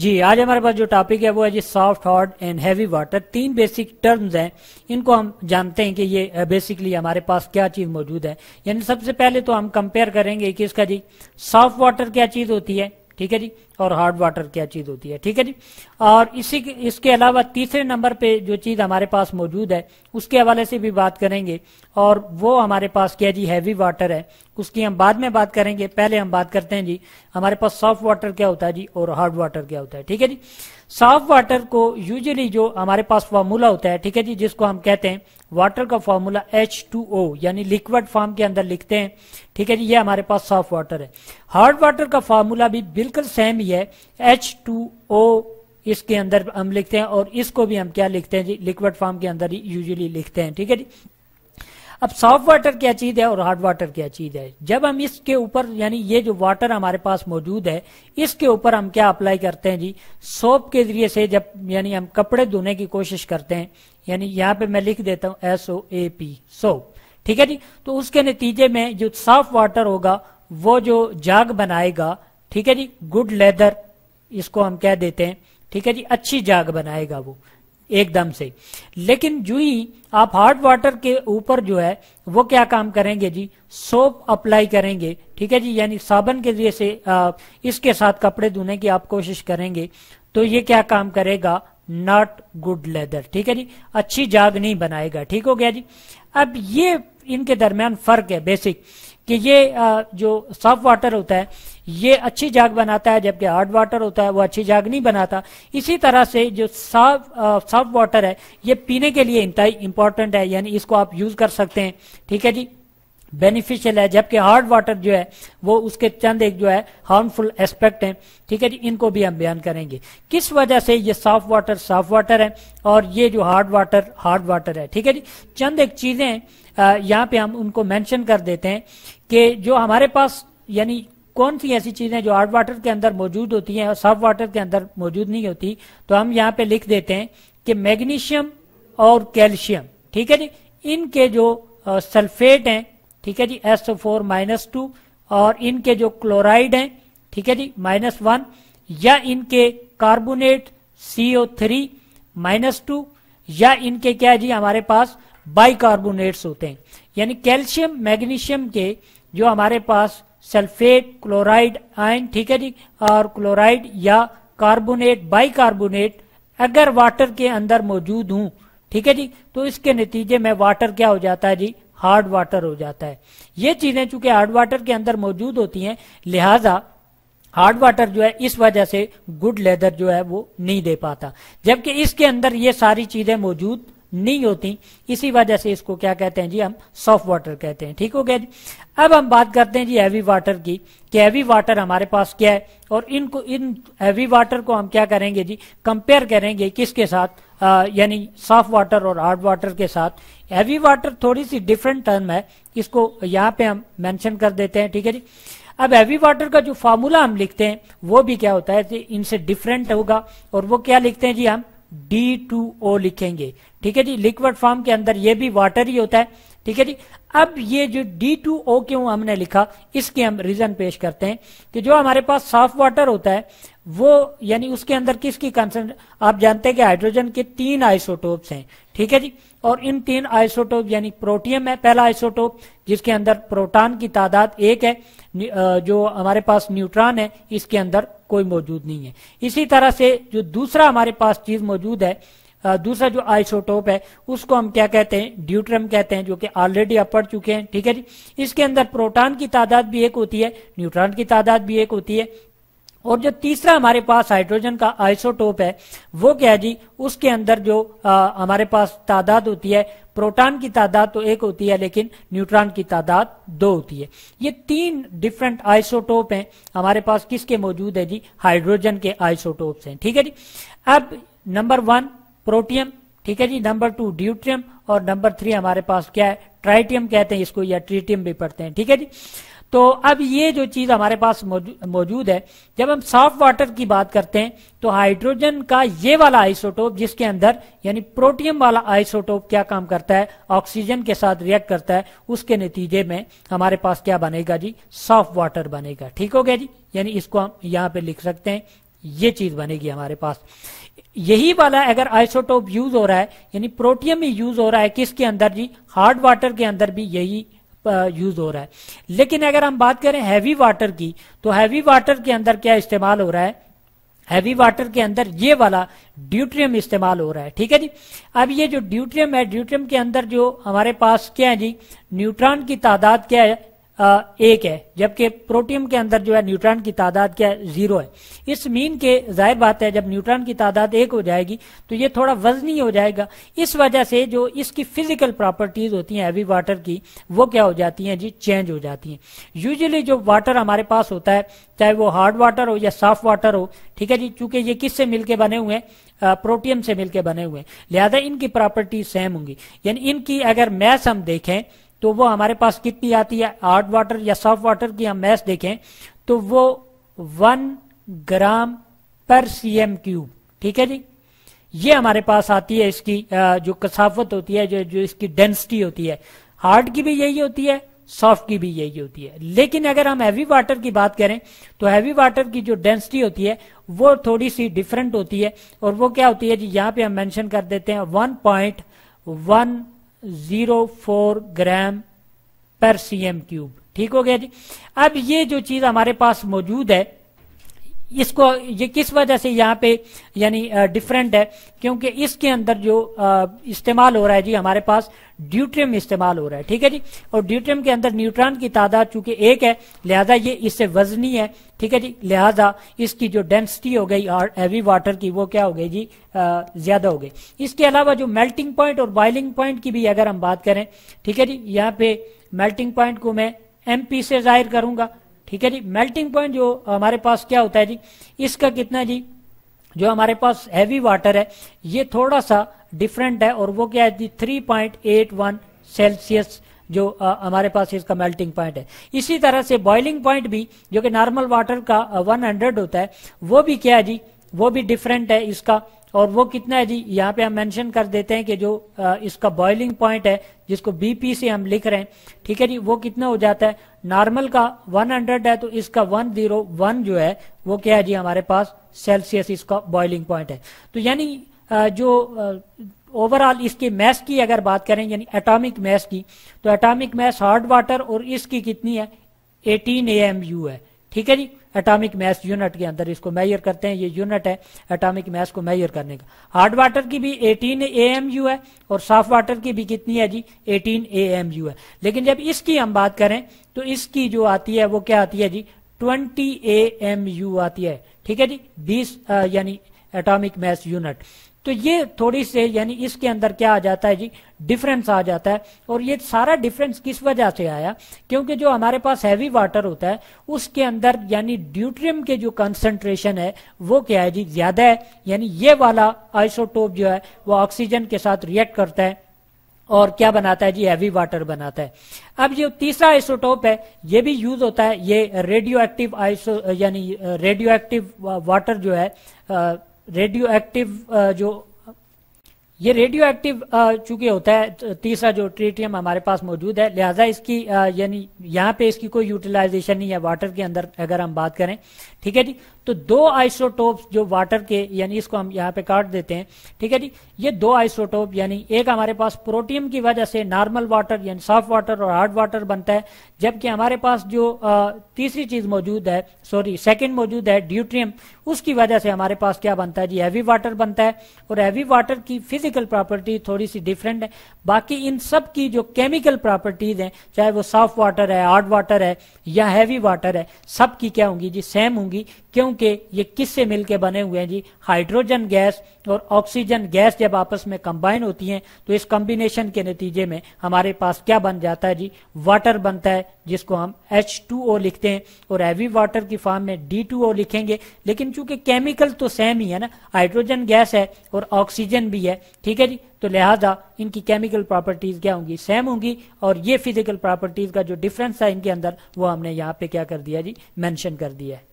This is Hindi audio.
जी आज हमारे पास जो टॉपिक है वो है जी soft hard and heavy water तीन बेसिक टर्म्स हैं इनको हम जानते हैं कि ये बेसिकली हमारे पास क्या चीज मौजूद है यानी सबसे पहले तो हम कंपेयर करेंगे कि इसका जी सॉफ्ट वाटर क्या चीज होती है ठीक है जी और हार्ड वाटर क्या चीज़ होती है ठीक है जी और इसी इसके अलावा तीसरे नंबर पे जो चीज़ हमारे पास मौजूद है उसके हवाले से भी बात करेंगे और वो हमारे पास क्या जी हैवी वाटर है उसकी हम बाद में बात करेंगे पहले हम बात करते हैं जी हमारे पास सॉफ्ट वाटर क्या होता है जी और हार्ड वाटर क्या होता है ठीक है जी सॉफ्ट वाटर को यूजली जो हमारे पास फार्मूला होता है ठीक है जी जिसको हम कहते हैं वाटर का फार्मूला एच यानी लिक्विड फॉर्म के अंदर लिखते हैं ठीक है जी ये हमारे पास सॉफ्ट वाटर है हार्ड वाटर का फार्मूला भी बिल्कुल सेम ही है एच टू ओ इसके अंदर हम लिखते हैं और इसको भी हम क्या लिखते हैं जी लिक्विड फॉर्म के अंदर यूजुअली लिखते हैं ठीक है जी अब सॉफ्ट वाटर क्या चीज है और हार्ड वाटर क्या चीज है जब हम इसके ऊपर यानी ये जो वाटर हमारे पास मौजूद है इसके ऊपर हम क्या अप्लाई करते हैं जी सोप के जरिए से जब यानी हम कपड़े धोने की कोशिश करते हैं यानी यहाँ पे मैं लिख देता हूँ S O A P soap ठीक है जी तो उसके नतीजे में जो सॉफ्ट वाटर होगा वो जो जाग बनाएगा ठीक है जी गुड लेदर इसको हम कह देते हैं ठीक है जी अच्छी जाग बनाएगा वो एकदम से लेकिन जो ही आप हॉट वाटर के ऊपर जो है वो क्या काम करेंगे जी सोप अप्लाई करेंगे ठीक है जी यानी साबन के जरिए से इसके साथ कपड़े धोने की आप कोशिश करेंगे तो ये क्या काम करेगा नॉट गुड लेदर ठीक है जी अच्छी जाग नहीं बनाएगा ठीक हो गया जी अब ये इनके दरमियान फर्क है बेसिक कि ये जो सॉफ्ट वाटर होता है ये अच्छी झाग बनाता है जबकि हार्ड वाटर होता है वो अच्छी झाग नहीं बनाता इसी तरह से जो साफ साफ वाटर है ये पीने के लिए इंतहाई इंपॉर्टेंट है यानी इसको आप यूज कर सकते हैं ठीक है जी बेनिफिशियल है जबकि हार्ड वाटर जो है वो उसके चंद एक जो है हार्मफुल एस्पेक्ट हैं ठीक है जी इनको भी हम बयान करेंगे किस वजह से ये साफ वाटर साफ वाटर है और ये जो हार्ड वाटर हार्ड वाटर है ठीक है जी चंद एक चीजें यहाँ पे हम उनको मेंशन कर देते हैं कि जो हमारे पास यानी कौन सी ऐसी चीज़ें जो हार्ड वाटर के अंदर मौजूद होती हैं और सॉफ्ट वाटर के अंदर मौजूद नहीं होती तो हम यहाँ पे लिख देते हैं कि मैग्नीशियम और कैल्शियम ठीक है जी इनके जो सल्फेट हैं ठीक है जी एस फोर माइनस टू और इनके जो क्लोराइड हैं ठीक है जी माइनस वन या इनके carbonate C O three minus two या इनके क्या जी हमारे पास बाइकार्बोनेट्स होते हैं यानी कैल्शियम मैग्नीशियम के जो हमारे पास सल्फेट क्लोराइड आयन ठीक है जी और क्लोराइड या कार्बोनेट बाइकार्बोनेट अगर वाटर के अंदर मौजूद हूं ठीक है जी तो इसके नतीजे में वाटर क्या हो जाता है जी हार्ड वाटर हो जाता है ये चीजें चूंकि हार्ड वाटर के अंदर मौजूद होती हैं लिहाजा हार्ड वाटर जो है इस वजह से गुड लेदर जो है वो नहीं दे पाता जबकि इसके अंदर ये सारी चीजें मौजूद नहीं होती इसी वजह से इसको क्या कहते हैं जी हम सॉफ्ट वाटर कहते हैं ठीक हो गया जी अब हम बात करते हैं जी हैवी वाटर की कि हैवी वाटर हमारे पास क्या है और इनको इन हैवी वाटर को हम क्या करेंगे जी कंपेयर करेंगे किसके साथ यानी सॉफ्ट वाटर और हार्ड वाटर के साथ हैवी वाटर थोड़ी सी डिफरेंट टर्म है इसको यहाँ पे हम मैंशन कर देते हैं ठीक है जी अब हैवी वाटर का जो फार्मूला हम लिखते हैं वो भी क्या होता है इनसे डिफरेंट होगा और वो क्या लिखते हैं जी हम डी टू ओ लिखेंगे ठीक है जी लिक्विड फॉर्म के अंदर ये भी वाटर ही होता है ठीक है जी अब ये जो डी टू ओ क्यों हमने लिखा इसके हम रीजन पेश करते हैं कि जो हमारे पास साफ वाटर होता है वो यानी उसके अंदर किसकी कंसेंट आप जानते हैं कि हाइड्रोजन के तीन आइसोटोप्स हैं ठीक है जी और इन तीन आइसोटोप यानी प्रोटियम है पहला आइसोटोप जिसके अंदर प्रोटॉन की तादाद एक है जो हमारे पास न्यूट्रॉन है इसके अंदर कोई मौजूद नहीं है इसी तरह से जो दूसरा हमारे पास चीज मौजूद है दूसरा जो आइसोटोप है उसको हम क्या कहते हैं ड्यूट्रम कहते हैं जो कि ऑलरेडी आप पढ़ चुके हैं ठीक है जी इसके अंदर प्रोटॉन की तादाद भी एक होती है न्यूट्रॉन की तादाद भी एक होती है और जो तीसरा हमारे पास हाइड्रोजन का आइसोटोप है वो क्या है जी उसके अंदर जो आ, हमारे पास तादाद होती है प्रोटॉन की तादाद तो एक होती है लेकिन न्यूट्रॉन की तादाद दो होती है ये तीन डिफरेंट आइसोटोप हैं हमारे पास किसके मौजूद है जी हाइड्रोजन के आइसोटोप हैं ठीक है जी अब नंबर वन प्रोटियम ठीक है जी नंबर टू ड्यूट्रियम और नंबर थ्री हमारे पास क्या है ट्राइटियम कहते हैं इसको या ट्रीटियम भी पढ़ते हैं ठीक है जी तो अब ये जो चीज हमारे पास मौजूद है जब हम साफ वाटर की बात करते हैं तो हाइड्रोजन का ये वाला आइसोटोप जिसके अंदर यानी प्रोटियम वाला आइसोटोप क्या काम करता है ऑक्सीजन के साथ रिएक्ट करता है उसके नतीजे में हमारे पास क्या बनेगा जी साफ वाटर बनेगा ठीक हो गया जी यानी इसको हम यहां पे लिख सकते हैं ये चीज बनेगी हमारे पास यही वाला अगर आइसोटोप यूज हो रहा है यानी प्रोटियम ही यूज हो रहा है किसके अंदर जी हार्ड वाटर के अंदर भी यही यूज हो रहा है लेकिन अगर हम बात करें हैवी वाटर की तो हैवी वाटर के अंदर क्या इस्तेमाल हो रहा है हैवी वाटर के अंदर ये वाला ड्यूट्रियम इस्तेमाल हो रहा है ठीक है जी अब ये जो ड्यूट्रियम है ड्यूट्रियम के अंदर जो हमारे पास क्या है जी न्यूट्रॉन की तादाद क्या है एक है जबकि प्रोटीन के अंदर जो है न्यूट्रॉन की तादाद क्या है जीरो है इस मीन के जाहिर बात है जब न्यूट्रॉन की तादाद एक हो जाएगी तो ये थोड़ा वजनी हो जाएगा इस वजह से जो इसकी फिजिकल प्रॉपर्टीज होती हैं हैवी वाटर की वो क्या हो जाती हैं जी चेंज हो जाती हैं यूजली जो वाटर हमारे पास होता है चाहे वो हार्ड वाटर हो या सॉफ्ट वाटर हो ठीक है जी चूंकि ये किससे मिलकर बने हुए हैं प्रोटियम से मिलकर बने हुए हैं लिहाजा इनकी प्रॉपर्टी सेम होंगी यानी इनकी अगर मैथ हम देखें तो वो हमारे पास कितनी आती है हार्ड वाटर या सॉफ्ट वाटर की हम मैस देखें तो वो वन ग्राम पर एम क्यूब ठीक है जी ये हमारे पास आती है इसकी जो कसाफत होती है जो जो इसकी डेंसिटी होती है हार्ड की भी यही होती है सॉफ्ट की भी यही होती है लेकिन अगर हम हैवी वाटर की बात करें तो हैवी वाटर की जो डेंसिटी होती है वो थोड़ी सी डिफरेंट होती है और वो क्या होती है जी यहाँ पे हम मेंशन कर देते हैं one point one zero four gram पर सी एम क्यूब ठीक हो गया जी अब ये जो चीज हमारे पास मौजूद है इसको ये किस वजह से यहाँ पे यानी डिफरेंट है क्योंकि इसके अंदर जो इस्तेमाल हो रहा है जी हमारे पास ड्यूट्रियम इस्तेमाल हो रहा है ठीक है जी और ड्यूट्रियम के अंदर न्यूट्रॉन की तादाद चूंकि एक है लिहाजा ये इससे वजनी है ठीक है जी लिहाजा इसकी जो डेंसिटी हो गई और हैवी वाटर की वो क्या हो गई जी ज्यादा हो गई इसके अलावा जो मेल्टिंग पॉइंट और बॉइलिंग पॉइंट की भी अगर हम बात करें ठीक है जी यहाँ पे मेल्टिंग पॉइंट को मैं एम से जाहिर करूंगा ठीक है जी मेल्टिंग पॉइंट जो हमारे पास क्या होता है जी इसका कितना जी जो हमारे पास हैवी वाटर है ये थोड़ा सा डिफरेंट है और वो क्या है जी three point eight one Celsius जो आ, हमारे पास इसका मेल्टिंग पॉइंट है इसी तरह से बॉइलिंग पॉइंट भी जो कि नॉर्मल वाटर का वन हंड्रेड होता है वो भी क्या है जी वो भी डिफरेंट है इसका और वो कितना है जी यहाँ पे हम मेंशन कर देते हैं कि जो इसका बॉइलिंग पॉइंट है जिसको बीपी से हम लिख रहे हैं ठीक है जी वो कितना हो जाता है नॉर्मल का 100 है तो इसका 101 जो है वो क्या है जी हमारे पास सेल्सियस इसका बॉइलिंग पॉइंट है तो यानी जो ओवरऑल इसके मैस की अगर बात करें यानी एटॉमिक मैस की तो एटॉमिक मैस हॉट वाटर और इसकी कितनी है एटीन एम है ठीक है जी एटॉमिक मैस यूनिट के अंदर इसको मेजर करते हैं ये यूनिट है एटॉमिक मैस को मेजर करने का हार्ड वाटर की भी 18 एएमयू है और साफ वाटर की भी कितनी है जी 18 एएमयू है लेकिन जब इसकी हम बात करें तो इसकी जो आती है वो क्या आती है जी 20 एएमयू आती है ठीक है जी 20 यानी एटॉमिक मैस यूनिट तो ये थोड़ी से यानी इसके अंदर क्या आ जाता है जी डिफरेंस आ जाता है और ये सारा डिफरेंस किस वजह से आया क्योंकि जो हमारे पास हैवी वाटर होता है उसके अंदर यानी ड्यूट्रियम के जो कंसंट्रेशन है वो क्या है जी ज्यादा है यानी ये वाला आइसोटोप जो है वो ऑक्सीजन के साथ रिएक्ट करता है और क्या बनाता है जी हैवी वाटर बनाता है अब जो तीसरा आइसोटोप है ये भी यूज होता है ये रेडियो एक्टिव आइसो यानी रेडियो एक्टिव वाटर जो है रेडियो एक्टिव uh, जो ये रेडियो एक्टिव uh, चूंकि होता है तीसरा जो ट्रीटियम हमारे पास मौजूद है लिहाजा इसकी uh, यानी यहाँ पे इसकी कोई यूटिलाइजेशन नहीं है वाटर के अंदर अगर हम बात करें ठीक है जी तो दो आइसोटोप जो वाटर के यानी इसको हम यहाँ पे काट देते हैं ठीक है जी ये दो आइसोटोप यानी एक हमारे पास प्रोटीन की वजह से नॉर्मल वाटर यानी सॉफ्ट वाटर और हार्ड वाटर बनता है जबकि हमारे पास जो तीसरी चीज मौजूद है सॉरी सेकेंड मौजूद है ड्यूट्रियम उसकी वजह से हमारे पास क्या बनता है जी हैवी वाटर बनता है और हैवी वाटर की फिजिकल प्रॉपर्टी थोड़ी सी डिफरेंट है बाकी इन सब की जो केमिकल प्रॉपर्टीज हैं चाहे वो सॉफ्ट वाटर है हार्ड वाटर है या हैवी वाटर है सब की क्या होंगी जी सेम होंगी क्यों क्योंकि ये किससे मिलके बने हुए हैं जी हाइड्रोजन गैस और ऑक्सीजन गैस जब आपस में कंबाइन होती हैं तो इस कॉम्बिनेशन के नतीजे में हमारे पास क्या बन जाता है जी वाटर बनता है जिसको हम H2O लिखते हैं और हैवी वाटर की फॉर्म में D2O लिखेंगे लेकिन चूंकि केमिकल तो सेम ही है ना हाइड्रोजन गैस है और ऑक्सीजन भी है ठीक है जी तो लिहाजा इनकी केमिकल प्रॉपर्टीज क्या होंगी सेम होंगी और ये फिजिकल प्रॉपर्टीज का जो डिफरेंस है इनके अंदर वो हमने यहाँ पे क्या कर दिया जी मैंशन कर दिया है